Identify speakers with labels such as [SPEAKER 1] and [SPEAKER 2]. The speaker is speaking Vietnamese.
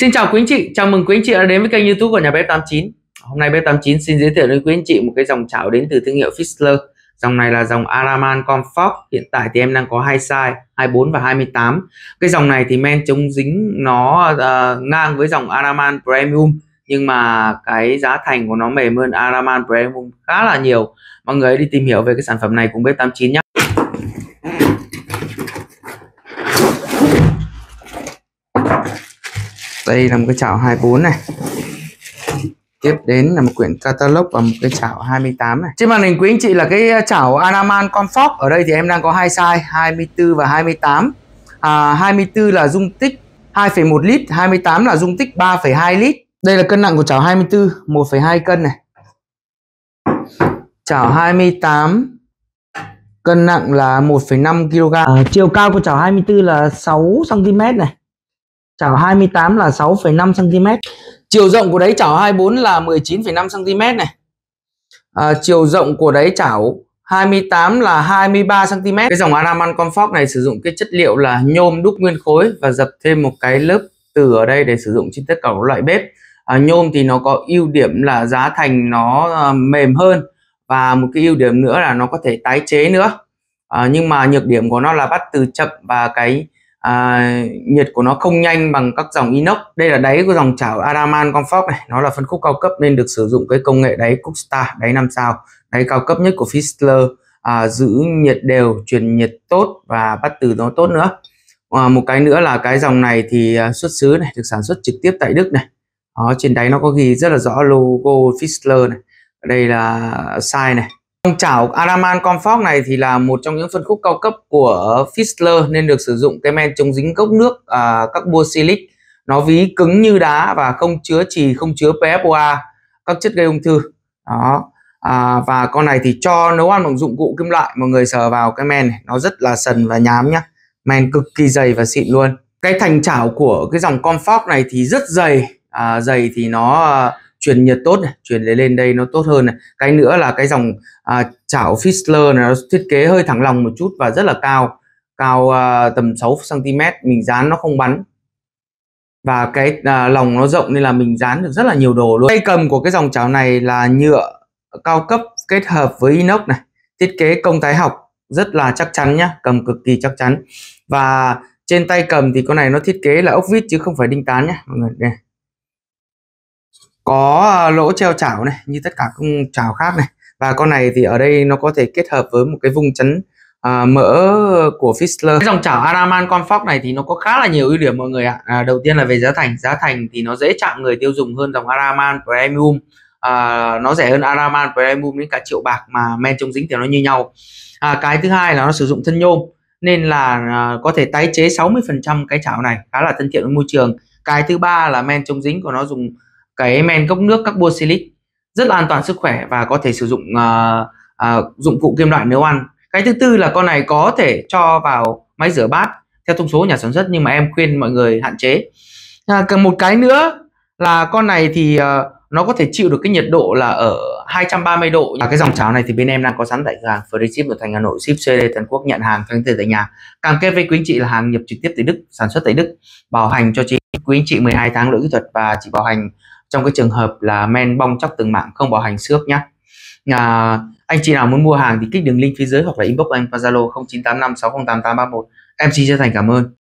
[SPEAKER 1] Xin chào quý anh chị, chào mừng quý anh chị đã đến với kênh YouTube của nhà bếp 89. Hôm nay bếp 89 xin giới thiệu đến quý anh chị một cái dòng chảo đến từ thương hiệu Fissler. Dòng này là dòng Araman Comfort, hiện tại thì em đang có hai size 24 và 28. Cái dòng này thì men chống dính nó uh, ngang với dòng Araman Premium nhưng mà cái giá thành của nó mềm hơn Araman Premium khá là nhiều. Mọi người đi tìm hiểu về cái sản phẩm này cùng bếp 89 nhé. đây là một cái chảo 24 này tiếp đến là một quyển catalog và một cái chảo 28 này trên màn hình quý anh chị là cái chảo Anaman Comfort ở đây thì em đang có hai size 24 và 28 à, 24 là dung tích 2,1 lít 28 là dung tích 3,2 lít đây là cân nặng của chảo 24 1,2 cân này chảo 28 cân nặng là 1,5 kg à, chiều cao của chảo 24 là 6 cm này chảo 28 là 6,5 cm chiều rộng của đáy chảo 24 là 19,5 cm này à, chiều rộng của đáy chảo 28 là 23 cm cái dòng Anaman Comfort này sử dụng cái chất liệu là nhôm đúc nguyên khối và dập thêm một cái lớp từ ở đây để sử dụng trên tất cả các loại bếp à, nhôm thì nó có ưu điểm là giá thành nó à, mềm hơn và một cái ưu điểm nữa là nó có thể tái chế nữa à, nhưng mà nhược điểm của nó là bắt từ chậm và cái à, nhiệt của nó không nhanh bằng các dòng inox đây là đáy của dòng chảo Araman Comfort này nó là phân khúc cao cấp nên được sử dụng cái công nghệ đáy Cookstar đáy 5 sao đáy cao cấp nhất của Fischler à, giữ nhiệt đều truyền nhiệt tốt và bắt từ nó tốt nữa à, một cái nữa là cái dòng này thì à, xuất xứ này được sản xuất trực tiếp tại Đức này đó, trên đáy nó có ghi rất là rõ logo Fischler này đây là size này Dòng vâng, chảo Araman Comfort này thì là một trong những phân khúc cao cấp của Fischler nên được sử dụng cái men chống dính gốc nước à, silic Nó ví cứng như đá và không chứa trì, không chứa PFOA, các chất gây ung thư. Đó. À, và con này thì cho nấu ăn bằng dụng cụ kim loại mọi người sờ vào cái men này, nó rất là sần và nhám nhá. Men cực kỳ dày và xịn luôn. Cái thành chảo của cái dòng Comfort này thì rất dày, à, dày thì nó à, truyền nhiệt tốt này, truyền lên đây nó tốt hơn này. Cái nữa là cái dòng à, chảo Fischler này nó thiết kế hơi thẳng lòng một chút và rất là cao, cao à, tầm 6 cm, mình dán nó không bắn. Và cái à, lòng nó rộng nên là mình dán được rất là nhiều đồ luôn. Tay cầm của cái dòng chảo này là nhựa cao cấp kết hợp với inox này, thiết kế công thái học rất là chắc chắn nhá, cầm cực kỳ chắc chắn. Và trên tay cầm thì con này nó thiết kế là ốc vít chứ không phải đinh tán nhá, mọi người. Đây có ờ, lỗ treo chảo này như tất cả các chảo khác này và con này thì ở đây nó có thể kết hợp với một cái vùng chấn à, mỡ của Fisler cái dòng chảo Araman Comfort này thì nó có khá là nhiều ưu điểm mọi người ạ à, đầu tiên là về giá thành giá thành thì nó dễ chạm người tiêu dùng hơn dòng Araman Premium à, nó rẻ hơn Araman Premium đến cả triệu bạc mà men chống dính thì nó như nhau à, cái thứ hai là nó sử dụng thân nhôm nên là à, có thể tái chế 60% cái chảo này khá là thân thiện với môi trường cái thứ ba là men chống dính của nó dùng cái men cốc nước silic rất là an toàn sức khỏe và có thể sử dụng uh, uh, dụng cụ kim loại nếu ăn cái thứ tư là con này có thể cho vào máy rửa bát theo thông số nhà sản xuất nhưng mà em khuyên mọi người hạn chế à, một cái nữa là con này thì uh, nó có thể chịu được cái nhiệt độ là ở 230 độ và cái dòng cháo này thì bên em đang có sẵn tại cửa hàng Free Ship ở thành Hà Nội ship CD toàn quốc nhận hàng thanh tiền tại nhà cam kết với quý anh chị là hàng nhập trực tiếp từ Đức sản xuất tại Đức bảo hành cho chị quý anh chị 12 tháng lỗi kỹ thuật và chị bảo hành trong cái trường hợp là men bong chóc từng mạng không bảo hành xước nhé à, anh chị nào muốn mua hàng thì kích đường link phía dưới hoặc là inbox anh qua Zalo 0985 em xin chân thành cảm ơn